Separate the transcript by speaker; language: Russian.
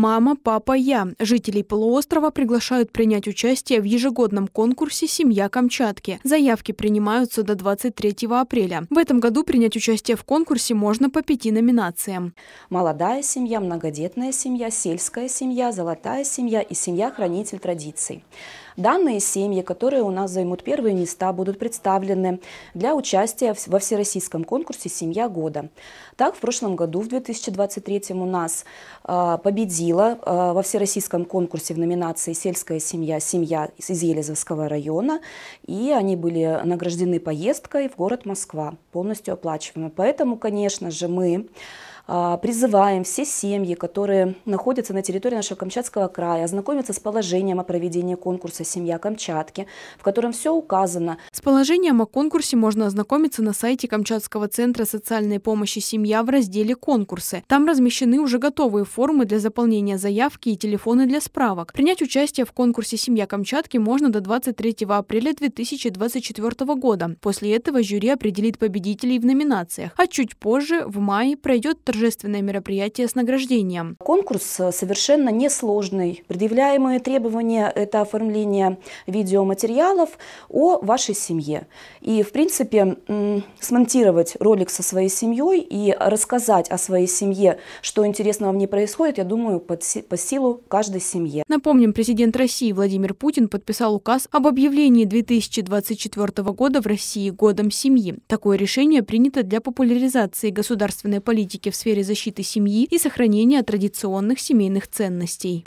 Speaker 1: «Мама, папа, я» жителей полуострова приглашают принять участие в ежегодном конкурсе «Семья Камчатки». Заявки принимаются до 23 апреля. В этом году принять участие в конкурсе можно по пяти номинациям.
Speaker 2: Молодая семья, многодетная семья, сельская семья, золотая семья и семья-хранитель традиций. Данные семьи, которые у нас займут первые места, будут представлены для участия во всероссийском конкурсе «Семья года». Так, в прошлом году, в 2023 у нас а, победила а, во всероссийском конкурсе в номинации «Сельская семья» семья из Елизовского района, и они были награждены поездкой в город Москва, полностью оплачиваемой. Поэтому, конечно же, мы а, призываем все семьи, которые находятся на территории нашего Камчатского края, ознакомиться с положением о проведении конкурса «Семья Камчатки»,
Speaker 1: в котором все указано. С положением о конкурсе можно ознакомиться на сайте Камчатского центра социальной помощи «Семья» в разделе «Конкурсы». Там размещены уже готовые формы для заполнения заявки и телефоны для справок. Принять участие в конкурсе «Семья Камчатки» можно до 23 апреля 2024 года. После этого жюри определит победителей в номинациях, а чуть позже, в мае, пройдет торжество торжественное мероприятие с награждением.
Speaker 2: Конкурс э, совершенно несложный. Предъявляемые требования – это оформление видеоматериалов о вашей семье. И, в принципе, смонтировать ролик со своей семьей и рассказать о своей семье, что интересного в ней происходит, я думаю, по
Speaker 1: силу каждой семье. Напомним, президент России Владимир Путин подписал указ об объявлении 2024 года в России годом семьи. Такое решение принято для популяризации государственной политики в сфере сфере защиты семьи и сохранения традиционных семейных ценностей.